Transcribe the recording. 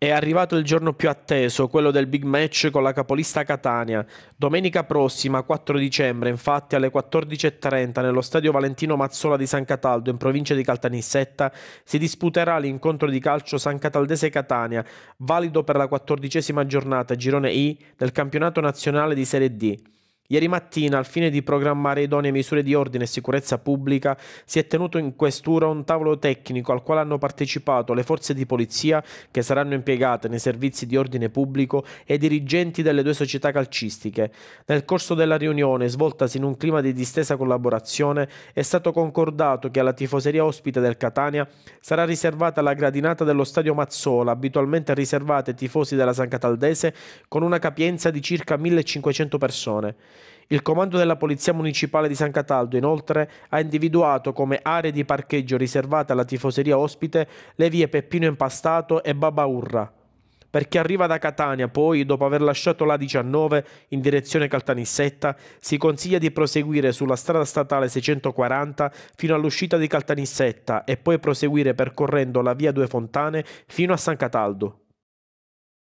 È arrivato il giorno più atteso, quello del big match con la capolista Catania. Domenica prossima, 4 dicembre, infatti, alle 14.30, nello stadio Valentino Mazzola di San Cataldo, in provincia di Caltanissetta, si disputerà l'incontro di calcio San Cataldese-Catania, valido per la quattordicesima giornata, girone I, del campionato nazionale di Serie D. Ieri mattina, al fine di programmare idonee misure di ordine e sicurezza pubblica, si è tenuto in questura un tavolo tecnico al quale hanno partecipato le forze di polizia che saranno impiegate nei servizi di ordine pubblico e i dirigenti delle due società calcistiche. Nel corso della riunione, svoltasi in un clima di distesa collaborazione, è stato concordato che alla tifoseria ospite del Catania sarà riservata la gradinata dello stadio Mazzola, abitualmente riservata ai tifosi della San Cataldese, con una capienza di circa 1500 persone. Il comando della Polizia Municipale di San Cataldo inoltre ha individuato come aree di parcheggio riservate alla tifoseria ospite le vie Peppino Impastato e Babaurra. Per chi arriva da Catania poi, dopo aver lasciato la 19 in direzione Caltanissetta, si consiglia di proseguire sulla strada statale 640 fino all'uscita di Caltanissetta e poi proseguire percorrendo la via Due Fontane fino a San Cataldo.